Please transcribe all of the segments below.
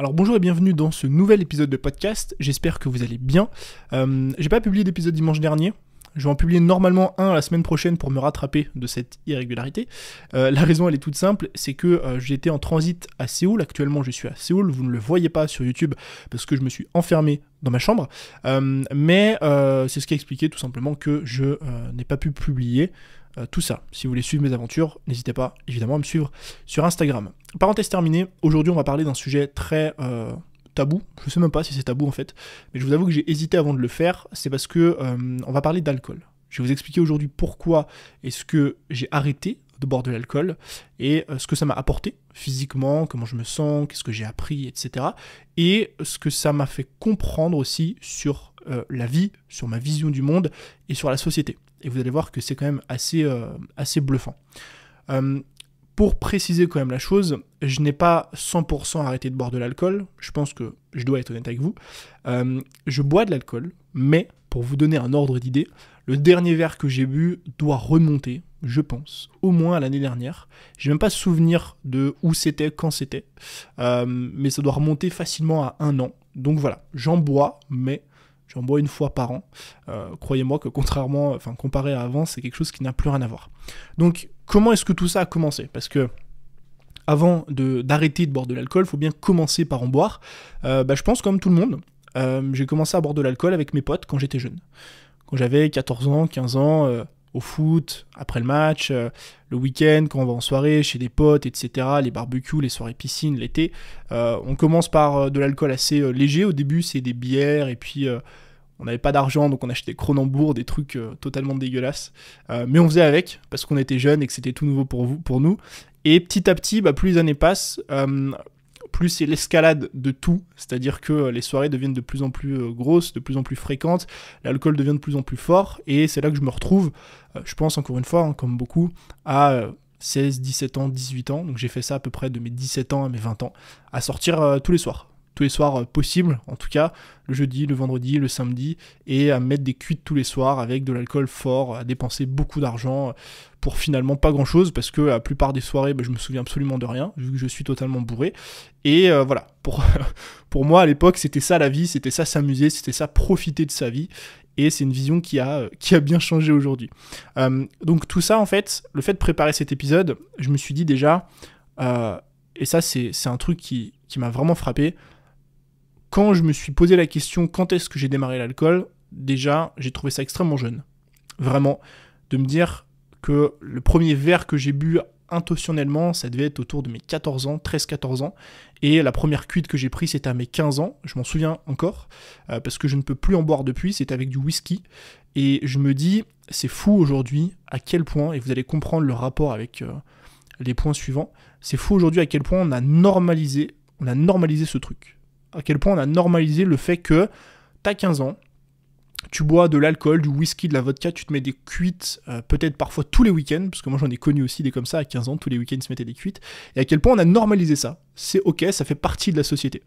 Alors bonjour et bienvenue dans ce nouvel épisode de podcast, j'espère que vous allez bien. Euh, j'ai pas publié d'épisode dimanche dernier, je vais en publier normalement un la semaine prochaine pour me rattraper de cette irrégularité. Euh, la raison, elle est toute simple, c'est que euh, j'étais en transit à Séoul. Actuellement, je suis à Séoul. Vous ne le voyez pas sur YouTube parce que je me suis enfermé dans ma chambre. mais c'est ce qui a expliqué tout simplement que je n'ai pas pu publier euh, tout ça. Si vous voulez suivre mes aventures, n'hésitez pas évidemment à me suivre sur Instagram. Parenthèse terminée, aujourd'hui on va parler d'un sujet très euh, tabou. Je ne sais même pas si c'est tabou en fait, mais je vous avoue que j'ai hésité avant de le faire. C'est parce que euh, on va parler d'alcool. Je vais vous expliquer aujourd'hui pourquoi est-ce que j'ai arrêté de boire de l'alcool et ce que ça m'a apporté physiquement, comment je me sens, qu'est-ce que j'ai appris, etc. Et ce que ça m'a fait comprendre aussi sur la vie, sur ma vision du monde et sur la société et vous allez voir que c'est quand même assez, euh, assez bluffant. Euh, pour préciser quand même la chose, je n'ai pas 100% arrêté de boire de l'alcool, je pense que je dois être honnête avec vous. Euh, je bois de l'alcool, mais pour vous donner un ordre d'idée, le dernier verre que j'ai bu doit remonter, je pense, au moins à l'année dernière. Je n'ai même pas souvenir de où c'était, quand c'était, mais ça doit remonter facilement à un an. Donc voilà, j'en bois, mais J'en bois une fois par an. Euh, croyez-moi que contrairement, enfin comparé à avant, c'est quelque chose qui n'a plus rien à voir. Donc comment est-ce que tout ça a commencé Parce que avant d'arrêter de, boire de l'alcool, il faut bien commencer par en boire. Euh, bah, je pense comme tout le monde, euh, j'ai commencé à boire de l'alcool avec mes potes quand j'étais jeune. Quand j'avais 14 ans, 15 ans, au foot, après le match, euh, le week-end, quand on va en soirée, chez des potes, etc., les barbecues, les soirées piscines, l'été. Euh, on commence par euh, de l'alcool assez léger. Au début, c'est des bières, et puis on n'avait pas d'argent, donc on achetait Cronenbourg, des trucs totalement dégueulasses. mais on faisait avec, parce qu'on était jeunes et que c'était tout nouveau pour, vous, pour nous. Et petit à petit, bah, plus les années passent, plus c'est l'escalade de tout, c'est-à-dire que euh, les soirées deviennent de plus en plus euh, grosses, de plus en plus fréquentes, l'alcool devient de plus en plus fort, et c'est là que je me retrouve, euh, je pense encore une fois, hein, comme beaucoup, à 16, 17 ans, 18 ans, donc j'ai fait ça à peu près de mes 17 ans à mes 20 ans, à sortir tous les soirs tous les soirs euh, possibles, en tout cas le jeudi, le vendredi, le samedi, et à mettre des cuites tous les soirs avec de l'alcool fort, à dépenser beaucoup d'argent euh, pour finalement pas grand chose, parce que la plupart des soirées, bah, je me souviens absolument de rien, vu que je suis totalement bourré. Et euh, voilà, pour, pour moi à l'époque, c'était ça la vie, c'était ça s'amuser, c'était ça profiter de sa vie. Et c'est une vision qui a, qui a bien changé aujourd'hui. donc tout ça, en fait, le fait de préparer cet épisode, je me suis dit déjà, et ça c'est un truc qui, qui m'a vraiment frappé, quand je me suis posé la question quand est-ce que j'ai démarré l'alcool, déjà, j'ai trouvé ça extrêmement jeune. Vraiment, de me dire que le premier verre que j'ai bu intentionnellement, ça devait être autour de mes 14 ans, 13-14 ans. Et la première cuite que j'ai prise, c'était à mes 15 ans, je m'en souviens encore, euh, parce que je ne peux plus en boire depuis, c'était avec du whisky. Et je me dis, c'est fou aujourd'hui à quel point, et vous allez comprendre le rapport avec euh, les points suivants, c'est fou aujourd'hui à quel point on a normalisé, on a normalisé ce truc à quel point on a normalisé le fait que t'as 15 ans, tu bois de l'alcool, du whisky, de la vodka, tu te mets des cuites, euh, peut-être parfois tous les week-ends, parce que moi j'en ai connu aussi des comme ça, à 15 ans, tous les week-ends ils se mettaient des cuites, et à quel point on a normalisé ça. C'est ok, ça fait partie de la société.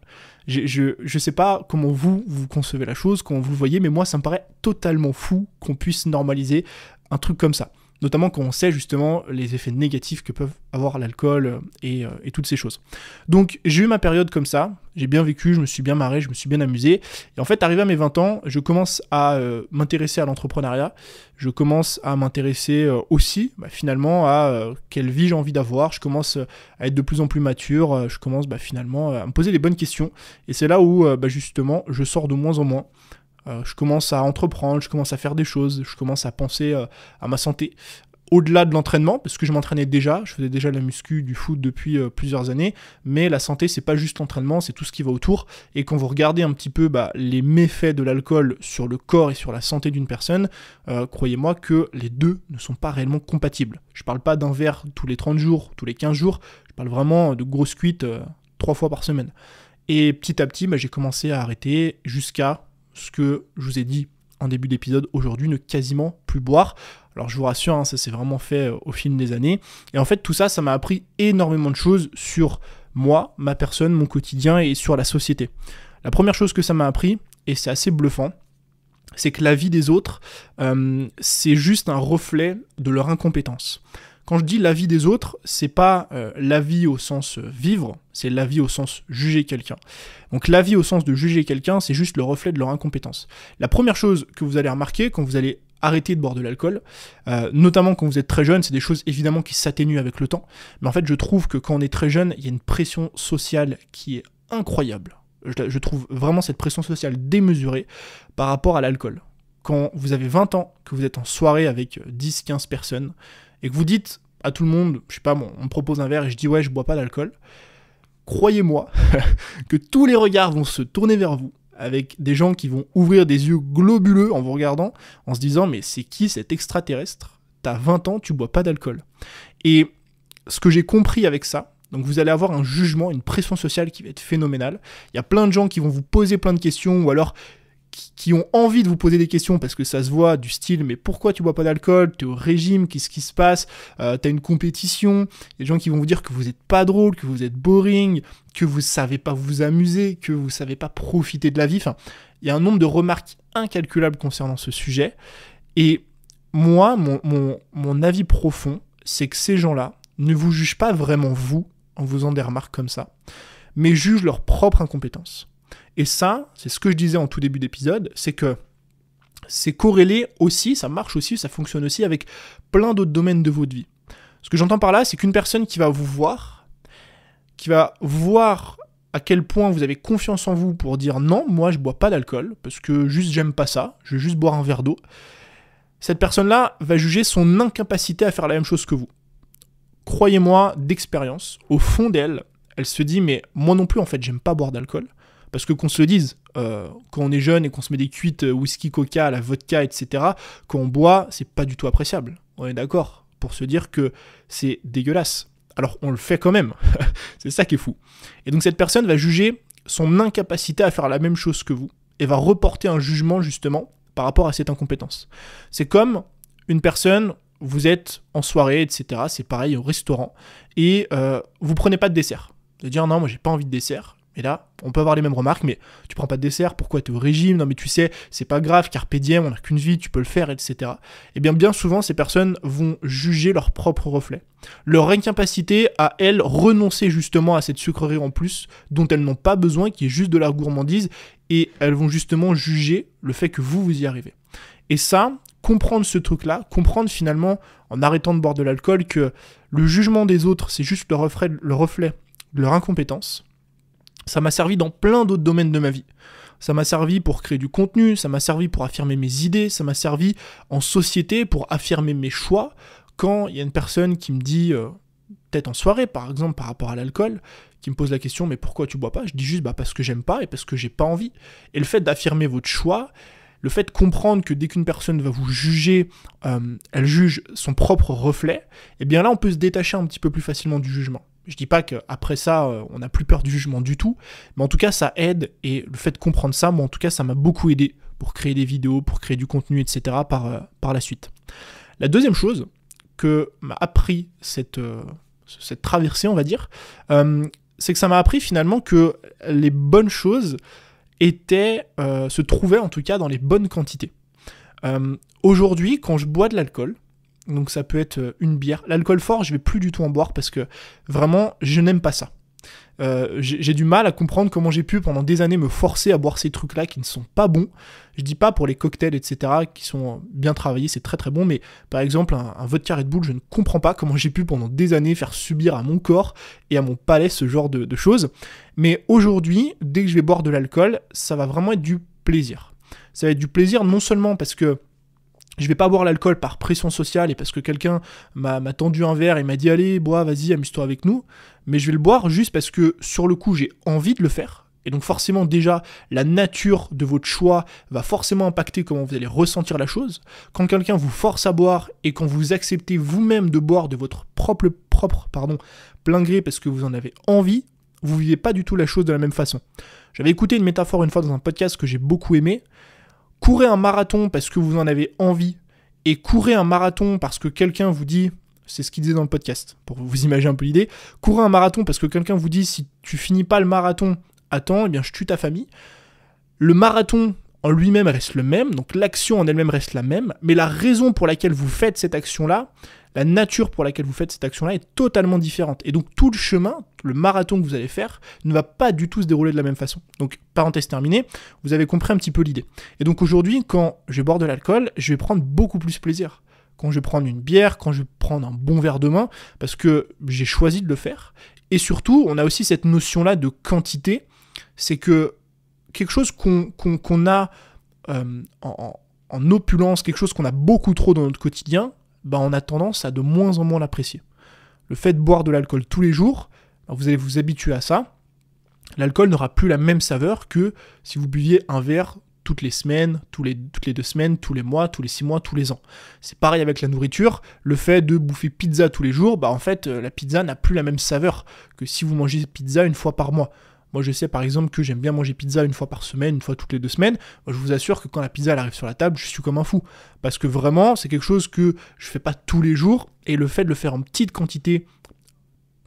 Je, ne sais pas comment vous, vous concevez la chose, comment vous le voyez, mais moi ça me paraît totalement fou qu'on puisse normaliser un truc comme ça notamment quand on sait justement les effets négatifs que peuvent avoir l'alcool euh, euh, et, toutes ces choses. Donc j'ai eu ma période comme ça, j'ai bien vécu, je me suis bien marré, je me suis bien amusé. Et en fait, arrivé à mes 20 ans, je commence à euh, m'intéresser à l'entrepreneuriat, je commence à m'intéresser aussi bah, finalement à quelle vie j'ai envie d'avoir, je commence à être de plus en plus mature, je commence bah, finalement à me poser les bonnes questions. Et c'est là où bah, justement je sors de moins en moins euh, je commence à entreprendre, je commence à faire des choses, je commence à penser euh, à ma santé au-delà de l'entraînement, parce que je m'entraînais déjà, je faisais déjà la muscu, du foot depuis euh, plusieurs années, mais la santé, c'est pas juste l'entraînement, c'est tout ce qui va autour. Et quand vous regardez un petit peu bah, les méfaits de l'alcool sur le corps et sur la santé d'une personne, croyez-moi que les deux ne sont pas réellement compatibles. Je parle pas d'un verre tous les 30 jours, tous les 15 jours, je parle vraiment de grosses cuites trois fois par semaine. Et petit à petit, bah, j'ai commencé à arrêter jusqu'à ce que je vous ai dit en début d'épisode aujourd'hui, ne quasiment plus boire. Alors je vous rassure, hein, ça s'est vraiment fait euh, au fil des années. Et en fait, tout ça, ça m'a appris énormément de choses sur moi, ma personne, mon quotidien et sur la société. La première chose que ça m'a appris, et c'est assez bluffant, c'est que la vie des autres, euh, c'est juste un reflet de leur incompétence. Quand je dis la vie des autres, c'est pas euh, la vie au sens euh, vivre, c'est la vie au sens juger quelqu'un. Donc la vie au sens de juger quelqu'un, c'est juste le reflet de leur incompétence. La première chose que vous allez remarquer quand vous allez arrêter de boire de l'alcool, euh, notamment quand vous êtes très jeune, c'est des choses évidemment qui s'atténuent avec le temps, mais en fait je trouve que quand on est très jeune, il y a une pression sociale qui est incroyable. Je, je trouve vraiment cette pression sociale démesurée par rapport à l'alcool quand vous avez 20 ans, que vous êtes en soirée avec 10-15 personnes, et que vous dites à tout le monde, je sais pas, on me propose un verre et je dis ouais, je bois pas d'alcool, croyez-moi que tous les regards vont se tourner vers vous avec des gens qui vont ouvrir des yeux globuleux en vous regardant, en se disant mais c'est qui cet extraterrestre T'as 20 ans, tu bois pas d'alcool. Et ce que j'ai compris avec ça, donc vous allez avoir un jugement, une pression sociale qui va être phénoménale. Il y a plein de gens qui vont vous poser plein de questions ou alors qui ont envie de vous poser des questions parce que ça se voit du style mais pourquoi tu bois pas d'alcool T'es au régime, qu'est-ce qui se passe Tu euh, T'as une compétition, des gens qui vont vous dire que vous n'êtes pas drôle, que vous êtes boring, que vous savez pas vous amuser, que vous savez pas profiter de la vie. Enfin, il y a un nombre de remarques incalculables concernant ce sujet. Et moi, mon, mon, mon avis profond, c'est que ces gens-là ne vous jugent pas vraiment vous en vous faisant des remarques comme ça, mais jugent leur propre incompétence. Et ça, c'est ce que je disais en tout début d'épisode, c'est que c'est corrélé aussi, ça marche aussi, ça fonctionne aussi avec plein d'autres domaines de votre vie. Ce que j'entends par là, c'est qu'une personne qui va vous voir, qui va voir à quel point vous avez confiance en vous pour dire non, moi je bois pas d'alcool, parce que juste j'aime pas ça, je vais juste boire un verre d'eau, cette personne-là va juger son incapacité à faire la même chose que vous. Croyez-moi, d'expérience, au fond d'elle, elle se dit mais moi non plus en fait j'aime pas boire d'alcool, parce que qu'on se le dise, euh, quand on est jeune et qu'on se met des cuites euh, whisky, coca, la vodka, etc., quand on boit, c'est pas du tout appréciable. On est d'accord pour se dire que c'est dégueulasse. Alors on le fait quand même. c'est ça qui est fou. Et donc cette personne va juger son incapacité à faire la même chose que vous et va reporter un jugement justement par rapport à cette incompétence. C'est comme une personne, vous êtes en soirée, etc. C'est pareil au restaurant et euh, vous prenez pas de dessert. De dire non, moi j'ai pas envie de dessert. Et là, on peut avoir les mêmes remarques, mais tu prends pas de dessert, pourquoi tu es au régime Non mais tu sais, c'est pas grave, carpe on n'a qu'une vie, tu peux le faire, etc. Eh bien bien souvent, ces personnes vont juger leur propre reflet. Leur incapacité à, elles, renoncer justement à cette sucrerie en plus, dont elles n'ont pas besoin, qui est juste de la gourmandise, et elles vont justement juger le fait que vous, vous y arrivez. Et ça, comprendre ce truc-là, comprendre finalement, en arrêtant de boire de l'alcool, que le jugement des autres, c'est juste le reflet, le reflet de leur incompétence, ça m'a servi dans plein d'autres domaines de ma vie. Ça m'a servi pour créer du contenu, ça m'a servi pour affirmer mes idées, ça m'a servi en société pour affirmer mes choix. Quand il y a une personne qui me dit, euh, peut-être en soirée par exemple par rapport à l'alcool, qui me pose la question mais pourquoi tu bois pas Je dis juste bah, parce que j'aime pas et parce que j'ai pas envie. Et le fait d'affirmer votre choix, le fait de comprendre que dès qu'une personne va vous juger, euh, elle juge son propre reflet, et eh bien là on peut se détacher un petit peu plus facilement du jugement je dis pas qu'après ça, euh, on n'a plus peur du jugement du tout, mais en tout cas, ça aide, et le fait de comprendre ça, moi en tout cas, ça m'a beaucoup aidé pour créer des vidéos, pour créer du contenu, etc. par, euh, par la suite. La deuxième chose que m'a appris cette, euh, cette traversée, on va dire, c'est que ça m'a appris finalement que les bonnes choses étaient, se trouvaient en tout cas dans les bonnes quantités. Aujourd'hui, quand je bois de l'alcool, donc ça peut être euh, une bière. L'alcool fort, je vais plus du tout en boire parce que vraiment, je n'aime pas ça. Euh, j'ai du mal à comprendre comment j'ai pu pendant des années me forcer à boire ces trucs-là qui ne sont pas bons. Je dis pas pour les cocktails, etc., qui sont bien travaillés, c'est très très bon, mais par exemple, un, vodka Red Bull, je ne comprends pas comment j'ai pu pendant des années faire subir à mon corps et à mon palais ce genre de, de choses. Mais aujourd'hui, dès que je vais boire de l'alcool, ça va vraiment être du plaisir. Ça va être du plaisir non seulement parce que je vais pas boire l'alcool par pression sociale et parce que quelqu'un m'a tendu un verre et m'a dit allez bois vas-y amuse-toi avec nous mais je vais le boire juste parce que sur le coup j'ai envie de le faire et donc forcément déjà la nature de votre choix va forcément impacter comment vous allez ressentir la chose quand quelqu'un vous force à boire et quand vous acceptez vous-même de boire de votre propre propre pardon plein gré parce que vous en avez envie vous vivez pas du tout la chose de la même façon j'avais écouté une métaphore une fois dans un podcast que j'ai beaucoup aimé courez un marathon parce que vous en avez envie et courez un marathon parce que quelqu'un vous dit, c'est ce qu'il disait dans le podcast, pour vous imaginer un peu l'idée, courez un marathon parce que quelqu'un vous dit si tu finis pas le marathon attends eh bien je tue ta famille. Le marathon en lui-même reste le même, donc l'action en elle-même reste la même, mais la raison pour laquelle vous faites cette action-là, la nature pour laquelle vous faites cette action-là est totalement différente. Et donc tout le chemin, le marathon que vous allez faire, ne va pas du tout se dérouler de la même façon. Donc parenthèse terminée, vous avez compris un petit peu l'idée. Et donc aujourd'hui, quand je bois de l'alcool, je vais prendre beaucoup plus plaisir quand je vais prendre une bière, quand je vais prendre un bon verre de main, parce que j'ai choisi de le faire. Et surtout, on a aussi cette notion-là de quantité, c'est que quelque chose qu'on a euh, en, opulence, quelque chose qu'on a beaucoup trop dans notre quotidien, bah, on a tendance à de moins en moins l'apprécier. Le fait de boire de l'alcool tous les jours, bah, vous allez vous habituer à ça. L'alcool n'aura plus la même saveur que si vous buviez un verre toutes les semaines, les, toutes les deux semaines, tous les mois, tous les six mois, tous les ans. C'est pareil avec la nourriture. Le fait de bouffer pizza tous les jours, bah en fait, euh, la pizza n'a plus la même saveur que si vous mangez pizza une fois par mois. Moi, je sais par exemple que j'aime bien manger pizza une fois par semaine, une fois toutes les deux semaines. Moi, je vous assure que quand la pizza arrive sur la table, je suis comme un fou. Parce que vraiment, c'est quelque chose que je fais pas tous les jours. Et le fait de le faire en petite quantité,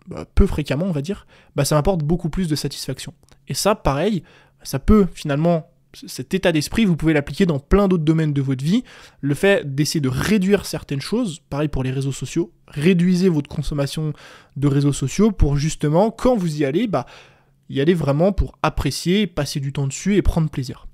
bah, peu fréquemment, on va dire, bah, ça m'apporte beaucoup plus de satisfaction. Et ça, pareil, ça peut finalement cet état d'esprit, vous pouvez l'appliquer dans plein d'autres domaines de votre vie. Le fait d'essayer de réduire certaines choses, pareil pour les réseaux sociaux, réduisez votre consommation de réseaux sociaux pour justement, quand vous y allez, bah, y aller vraiment pour apprécier, passer du temps dessus et prendre plaisir.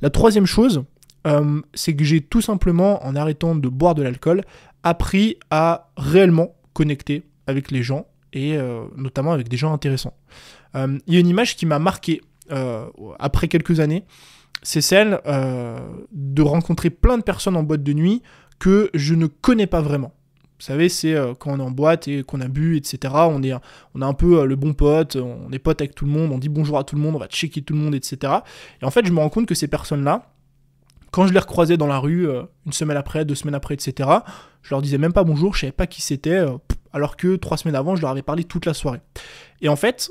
La troisième chose, euh, c'est que j'ai tout simplement, en arrêtant de boire de l'alcool, appris à réellement connecter avec les gens et euh, notamment avec des gens intéressants. Euh, il y a une image qui m'a marqué après quelques années, c'est celle de rencontrer plein de personnes en boîte de nuit que je ne connais pas vraiment. Vous savez, c'est euh, quand on est en boîte et qu'on a bu, etc. On est, on a un peu euh, le bon pote, on est pote avec tout le monde, on dit bonjour à tout le monde, on va checker tout le monde, etc. Et en fait, je me rends compte que ces personnes-là, quand je les recroisais dans la rue, euh, une semaine après, deux semaines après, etc., je leur disais même pas bonjour, je savais pas qui c'était, alors que trois semaines avant, je leur avais parlé toute la soirée. Et en fait,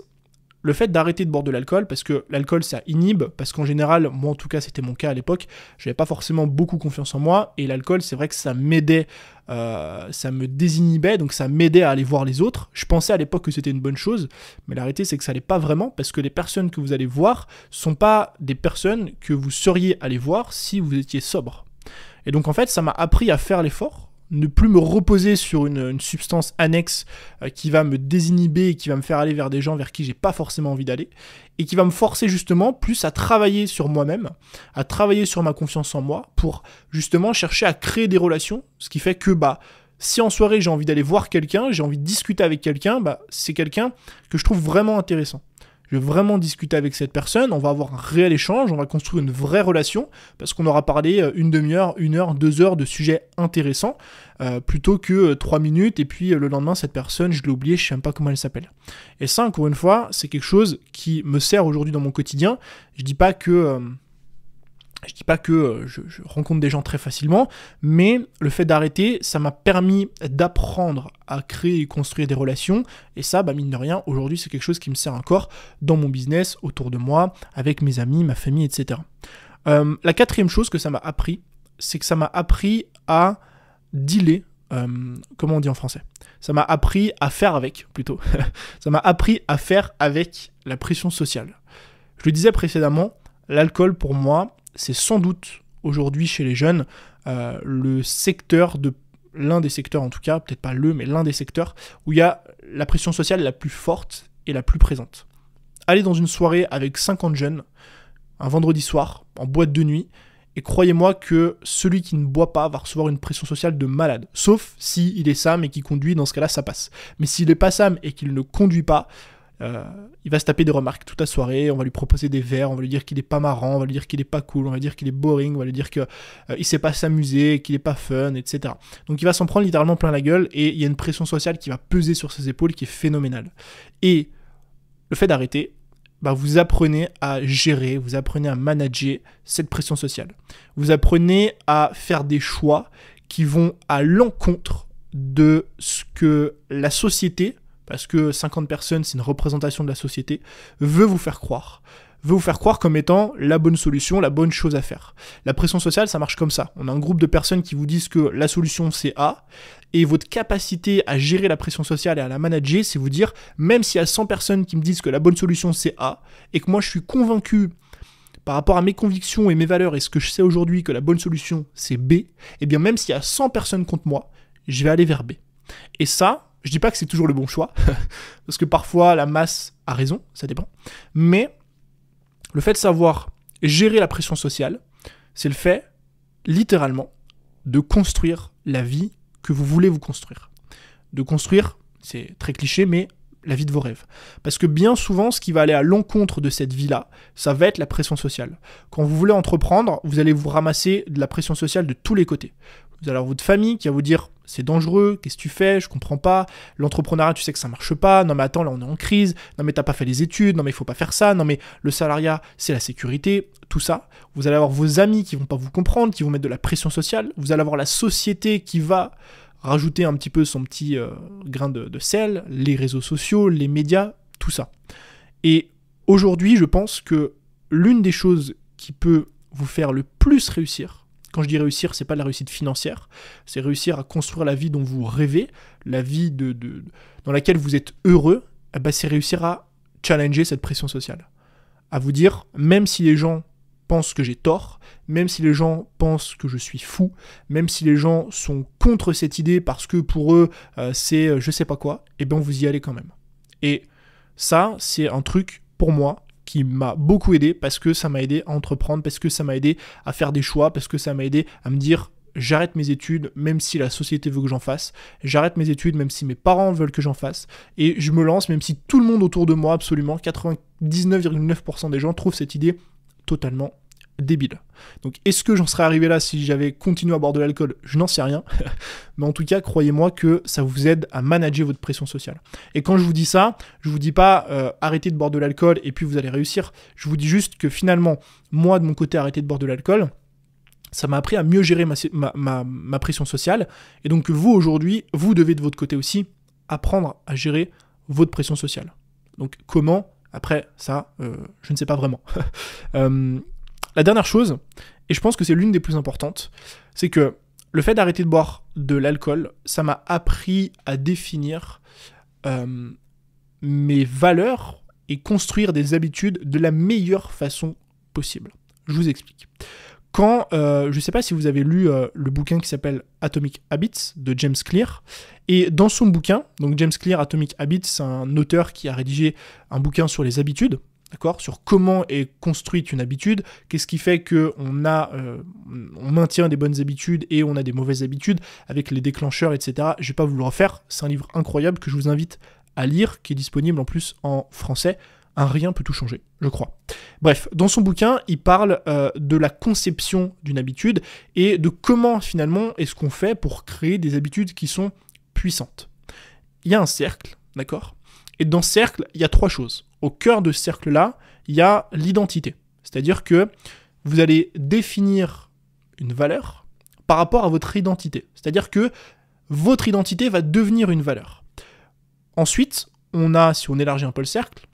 le fait d'arrêter de boire de l'alcool, parce que l'alcool ça inhibe, parce qu'en général, moi en tout cas c'était mon cas à l'époque, j'avais pas forcément beaucoup confiance en moi, et l'alcool c'est vrai que ça m'aidait, euh, ça me désinhibait, donc ça m'aidait à aller voir les autres. Je pensais à l'époque que c'était une bonne chose, mais la c'est que ça n'allait pas vraiment, parce que les personnes que vous allez voir sont pas des personnes que vous seriez allé voir si vous étiez sobre. Et donc en fait ça m'a appris à faire l'effort, ne plus me reposer sur une, substance annexe euh, qui va me désinhiber et qui va me faire aller vers des gens vers qui j'ai pas forcément envie d'aller et qui va me forcer justement plus à travailler sur moi-même, à travailler sur ma confiance en moi pour justement chercher à créer des relations, ce qui fait que bah si en soirée j'ai envie d'aller voir quelqu'un, j'ai envie de discuter avec quelqu'un, bah c'est quelqu'un que je trouve vraiment intéressant. Je vraiment discuter avec cette personne, on va avoir un réel échange, on va construire une vraie relation, parce qu'on aura parlé euh, une demi-heure, une heure, deux heures de sujets intéressants, euh, plutôt que euh, trois minutes, et puis le lendemain, cette personne, je l'ai oublié, je sais même pas comment elle s'appelle. Et ça, encore une fois, c'est quelque chose qui me sert aujourd'hui dans mon quotidien. Je dis pas que... Je ne dis pas que euh, je, rencontre des gens très facilement, mais le fait d'arrêter, ça m'a permis d'apprendre à créer et construire des relations. Et ça, bah, mine de rien, aujourd'hui, c'est quelque chose qui me sert encore dans mon business, autour de moi, avec mes amis, ma famille, etc. Euh, la quatrième chose que ça m'a appris, c'est que ça m'a appris à dealer, euh, comment on dit en français Ça m'a appris à faire avec, plutôt. ça m'a appris à faire avec la pression sociale. Je le disais précédemment, l'alcool pour moi, c'est sans doute aujourd'hui chez les jeunes euh, le secteur de l'un des secteurs en tout cas, peut-être pas le, mais l'un des secteurs où il y a la pression sociale la plus forte et la plus présente. Allez dans une soirée avec 50 jeunes, un vendredi soir, en boîte de nuit, et croyez-moi que celui qui ne boit pas va recevoir une pression sociale de malade. Sauf s'il il est Sam et qu'il conduit, dans ce cas-là, ça passe. Mais s'il n'est pas Sam et qu'il ne conduit pas, euh, il va se taper des remarques toute la soirée, on va lui proposer des verres, on va lui dire qu'il n'est pas marrant, on va lui dire qu'il n'est pas cool, on va lui dire qu'il est boring, on va lui dire qu'il ne euh, il sait pas s'amuser, qu'il n'est pas fun, etc. Donc il va s'en prendre littéralement plein la gueule et il y a une pression sociale qui va peser sur ses épaules qui est phénoménale. Et le fait d'arrêter, bah, vous apprenez à gérer, vous apprenez à manager cette pression sociale. Vous apprenez à faire des choix qui vont à l'encontre de ce que la société parce que 50 personnes, c'est une représentation de la société, veut vous faire croire veut vous faire croire comme étant la bonne solution, la bonne chose à faire. La pression sociale, ça marche comme ça. On a un groupe de personnes qui vous disent que la solution c'est A, et votre capacité à gérer la pression sociale et à la manager, c'est vous dire, même s'il y a 100 personnes qui me disent que la bonne solution c'est A, et que moi je suis convaincu par rapport à mes convictions et mes valeurs et ce que je sais aujourd'hui que la bonne solution c'est B, et eh bien même s'il y a 100 personnes contre moi, je vais aller vers B. Et ça, je dis pas que c'est toujours le bon choix, parce que parfois la masse a raison, ça dépend. Mais le fait de savoir gérer la pression sociale, c'est le fait, littéralement, de construire la vie que vous voulez vous construire. De construire, c'est très cliché, mais la vie de vos rêves. Parce que bien souvent, ce qui va aller à l'encontre de cette vie-là, ça va être la pression sociale. Quand vous voulez entreprendre, vous allez vous ramasser de la pression sociale de tous les côtés vous allez avoir votre famille qui va vous dire c'est dangereux, qu'est-ce que tu fais, je comprends pas, l'entrepreneuriat tu sais que ça marche pas, non mais attends là on est en crise, non mais t'as pas fait les études, non mais il faut pas faire ça, non mais le salariat c'est la sécurité, tout ça. Vous allez avoir vos amis qui vont pas vous comprendre, qui vont mettre de la pression sociale, vous allez avoir la société qui va rajouter un petit peu son petit euh, grain de sel, les réseaux sociaux, les médias, tout ça. Et aujourd'hui je pense que l'une des choses qui peut vous faire le plus réussir, quand je dis réussir, c'est pas la réussite financière, c'est réussir à construire la vie dont vous rêvez, la vie de, de dans laquelle vous êtes heureux, eh ben, c'est réussir à challenger cette pression sociale. À vous dire, même si les gens pensent que j'ai tort, même si les gens pensent que je suis fou, même si les gens sont contre cette idée parce que pour eux euh, c'est euh, je sais pas quoi, et eh ben vous y allez quand même. Et ça, c'est un truc pour moi qui m'a beaucoup aidé parce que ça m'a aidé à entreprendre, parce que ça m'a aidé à faire des choix, parce que ça m'a aidé à me dire j'arrête mes études même si la société veut que j'en fasse, j'arrête mes études même si mes parents veulent que j'en fasse, et je me lance même si tout le monde autour de moi, absolument 99,9% des gens trouvent cette idée totalement débile. Donc est-ce que j'en serais arrivé là si j'avais continué à boire de l'alcool Je n'en sais rien. Mais en tout cas, croyez-moi que ça vous aide à manager votre pression sociale. Et quand je vous dis ça, je vous dis pas euh, arrêtez de boire de l'alcool et puis vous allez réussir. Je vous dis juste que finalement, moi de mon côté, arrêter de boire de l'alcool, ça m'a appris à mieux gérer ma, ma, pression sociale. Et donc vous aujourd'hui, vous devez de votre côté aussi apprendre à gérer votre pression sociale. Donc comment après ça, euh, je ne sais pas vraiment. Euh, la dernière chose, et je pense que c'est l'une des plus importantes, c'est que le fait d'arrêter de boire de l'alcool, ça m'a appris à définir euh, mes valeurs et construire des habitudes de la meilleure façon possible. Je vous explique. Quand, euh, je ne sais pas si vous avez lu euh, le bouquin qui s'appelle Atomic Habits de James Clear, et dans son bouquin, donc James Clear Atomic Habits, c'est un auteur qui a rédigé un bouquin sur les habitudes, d'accord, sur comment est construite une habitude, qu'est-ce qui fait que on a, euh, on maintient des bonnes habitudes et on a des mauvaises habitudes avec les déclencheurs, etc. Je vais pas vous le refaire. C'est un livre incroyable que je vous invite à lire, qui est disponible en plus en français. Un rien peut tout changer, je crois. Bref, dans son bouquin, il parle euh, de la conception d'une habitude et de comment finalement est-ce qu'on fait pour créer des habitudes qui sont puissantes. Il y a un cercle, d'accord Et dans ce cercle, il y a trois choses au cœur de ce cercle-là, il y a l'identité. C'est-à-dire que vous allez définir une valeur par rapport à votre identité. C'est-à-dire que votre identité va devenir une valeur. Ensuite, on a, si on élargit un peu le cercle,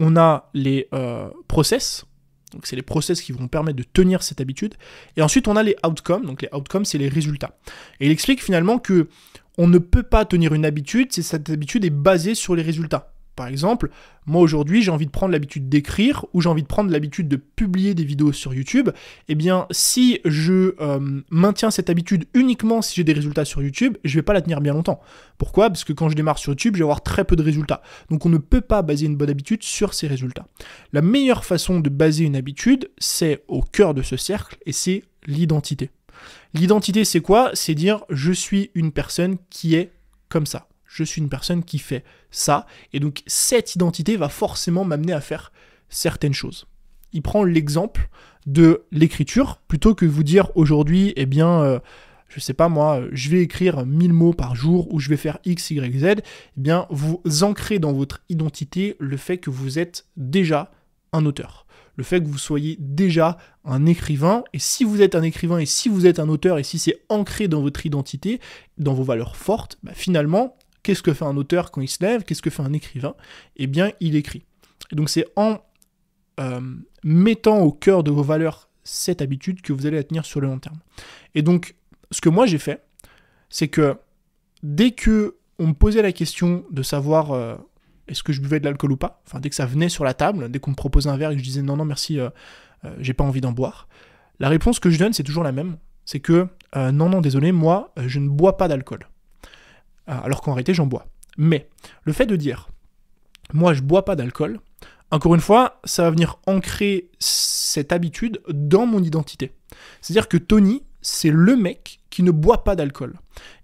on a les euh, process. Donc c'est les process qui vont permettre de tenir cette habitude. Et ensuite, on a les outcomes. Donc les outcomes, c'est les résultats. Et il explique finalement que on ne peut pas tenir une habitude si cette habitude est basée sur les résultats. Par exemple, moi aujourd'hui j'ai envie de prendre l'habitude d'écrire ou j'ai envie de prendre l'habitude de publier des vidéos sur YouTube, eh bien si je euh, maintiens cette habitude uniquement si j'ai des résultats sur YouTube, je ne vais pas la tenir bien longtemps. Pourquoi Parce que quand je démarre sur YouTube, je vais avoir très peu de résultats. Donc on ne peut pas baser une bonne habitude sur ces résultats. La meilleure façon de baser une habitude, c'est au cœur de ce cercle et c'est l'identité. L'identité c'est quoi C'est dire je suis une personne qui est comme ça je suis une personne qui fait ça, et donc cette identité va forcément m'amener à faire certaines choses. Il prend l'exemple de l'écriture, plutôt que vous dire aujourd'hui, eh bien, euh, je sais pas moi, euh, je vais écrire 1000 mots par jour ou je vais faire X, Y, Z, eh bien, vous ancrez dans votre identité le fait que vous êtes déjà un auteur. Le fait que vous soyez déjà un écrivain, et si vous êtes un écrivain, et si vous êtes un auteur, et si c'est ancré dans votre identité, dans vos valeurs fortes, bah, finalement, Qu'est-ce que fait un auteur quand il se lève Qu'est-ce que fait un écrivain Eh bien, il écrit. Et donc c'est en euh, mettant au cœur de vos valeurs cette habitude que vous allez la tenir sur le long terme. Et donc, ce que moi j'ai fait, c'est que dès que on me posait la question de savoir euh, est-ce que je buvais de l'alcool ou pas, enfin dès que ça venait sur la table, dès qu'on me proposait un verre et que je disais non non merci, euh, j'ai pas envie d'en boire, la réponse que je donne c'est toujours la même, c'est que non non désolé moi je ne bois pas d'alcool. Ah, alors qu'en réalité j'en bois. Mais le fait de dire moi je bois pas d'alcool, encore une fois, ça va venir ancrer cette habitude dans mon identité. C'est-à-dire que Tony, c'est le mec qui ne boit pas d'alcool.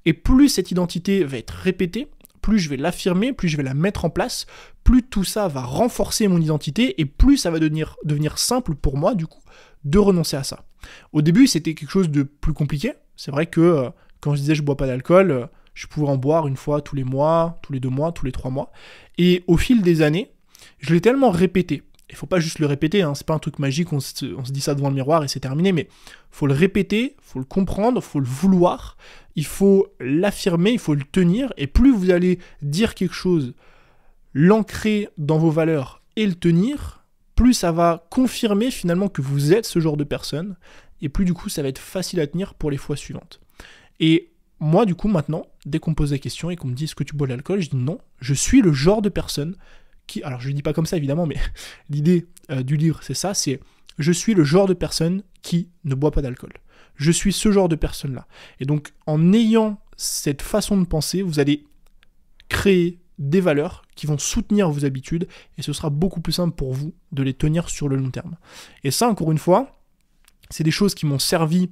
Et plus cette identité va être répétée, plus je vais l'affirmer, plus je vais la mettre en place, plus tout ça va renforcer mon identité et plus ça va devenir, simple pour moi, du coup, de renoncer à ça. Au début, c'était quelque chose de plus compliqué. C'est vrai que euh, quand je disais je bois pas d'alcool, euh, je pouvais en boire une fois tous les mois, tous les deux mois, tous les trois mois. Et au fil des années, je l'ai tellement répété. Il faut pas juste le répéter, hein, c'est pas un truc magique, on se, se, dit ça devant le miroir et c'est terminé, mais faut le répéter, faut le comprendre, faut le vouloir, il faut l'affirmer, il faut le tenir, et plus vous allez dire quelque chose, l'ancrer dans vos valeurs et le tenir, plus ça va confirmer finalement que vous êtes ce genre de personne, et plus du coup ça va être facile à tenir pour les fois suivantes. Et moi du coup maintenant, dès qu'on pose la question et qu'on me dit est-ce que tu bois de l'alcool, je dis non. Je suis le genre de personne qui, alors je ne dis pas comme ça évidemment, mais l'idée euh, du livre c'est ça, c'est je suis le genre de personne qui ne boit pas d'alcool. Je suis ce genre de personne-là. Et donc en ayant cette façon de penser, vous allez créer des valeurs qui vont soutenir vos habitudes et ce sera beaucoup plus simple pour vous de les tenir sur le long terme. Et ça, encore une fois, c'est des choses qui m'ont servi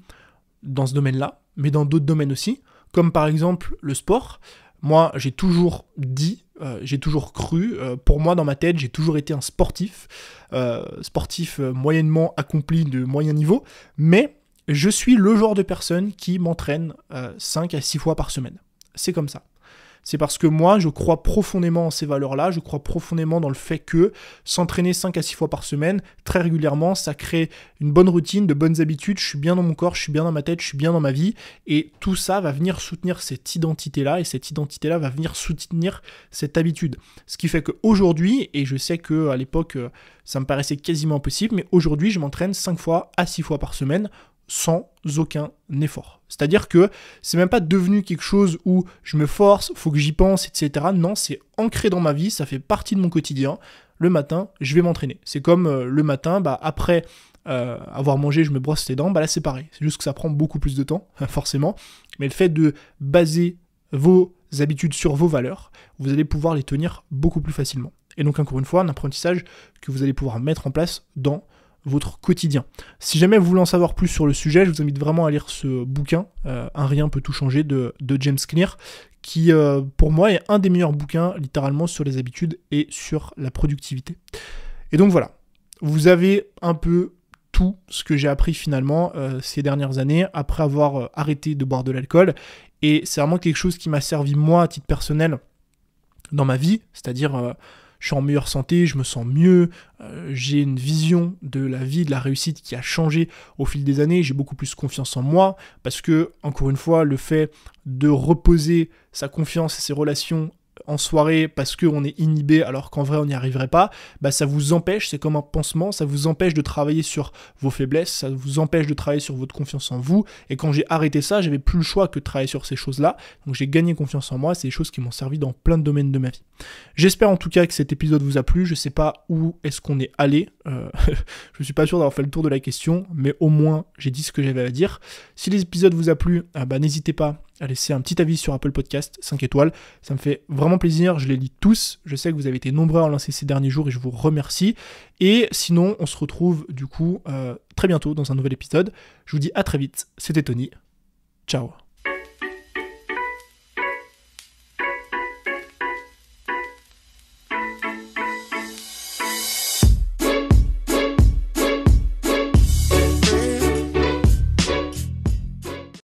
dans ce domaine-là, mais dans d'autres domaines aussi comme par exemple le sport. Moi, j'ai toujours dit, euh, j'ai toujours cru, euh, pour moi dans ma tête, j'ai toujours été un sportif, euh, sportif moyennement accompli de moyen niveau, mais je suis le genre de personne qui m'entraîne 5 à 6 fois par semaine. C'est comme ça c'est parce que moi, je crois profondément en ces valeurs-là, je crois profondément dans le fait que s'entraîner 5 à 6 fois par semaine, très régulièrement, ça crée une bonne routine, de bonnes habitudes, je suis bien dans mon corps, je suis bien dans ma tête, je suis bien dans ma vie, et tout ça va venir soutenir cette identité-là, et cette identité-là va venir soutenir cette habitude. Ce qui fait qu'aujourd'hui, et je sais que à l'époque, euh, ça me paraissait quasiment impossible, mais aujourd'hui, je m'entraîne 5 fois à 6 fois par semaine sans aucun effort. C'est-à-dire que c'est même pas devenu quelque chose où je me force, faut que j'y pense, etc. Non, c'est ancré dans ma vie, ça fait partie de mon quotidien. Le matin, je vais m'entraîner. C'est comme euh, le matin, bah, après euh, avoir mangé, je me brosse les dents. Bah là, c'est pareil. C'est juste que ça prend beaucoup plus de temps, forcément. Mais le fait de baser vos habitudes sur vos valeurs, vous allez pouvoir les tenir beaucoup plus facilement. Et donc, encore une fois, un apprentissage que vous allez pouvoir mettre en place dans votre quotidien. Si jamais vous voulez en savoir plus sur le sujet, je vous invite vraiment à lire ce bouquin, euh, Un rien peut tout changer, de, James Clear, qui euh, pour moi est un des meilleurs bouquins littéralement sur les habitudes et sur la productivité. Et donc voilà, vous avez un peu tout ce que j'ai appris finalement euh, ces dernières années après avoir arrêté de boire de l'alcool. Et c'est vraiment quelque chose qui m'a servi moi à titre personnel dans ma vie, c'est-à-dire je suis en meilleure santé, je me sens mieux, euh, j'ai une vision de la vie, de la réussite qui a changé au fil des années, j'ai beaucoup plus confiance en moi, parce que, encore une fois, le fait de reposer sa confiance et ses relations en soirée parce qu'on est inhibé alors qu'en vrai on n'y arriverait pas, bah ça vous empêche, c'est comme un pansement, ça vous empêche de travailler sur vos faiblesses, ça vous empêche de travailler sur votre confiance en vous. Et quand j'ai arrêté ça, j'avais plus le choix que de travailler sur ces choses-là. Donc j'ai gagné confiance en moi, c'est des choses qui m'ont servi dans plein de domaines de ma vie. J'espère en tout cas que cet épisode vous a plu, je sais pas où est-ce qu'on est allé, je euh, je suis pas sûr d'avoir fait le tour de la question, mais au moins j'ai dit ce que j'avais à dire. Si l'épisode vous a plu, ah bah, n'hésitez pas à laisser un petit avis sur Apple Podcast, 5 étoiles. Ça me fait vraiment plaisir, je les lis tous. Je sais que vous avez été nombreux à en lancer ces derniers jours et je vous remercie. Et sinon, on se retrouve du coup euh, très bientôt dans un nouvel épisode. Je vous dis à très vite, c'était Tony. Ciao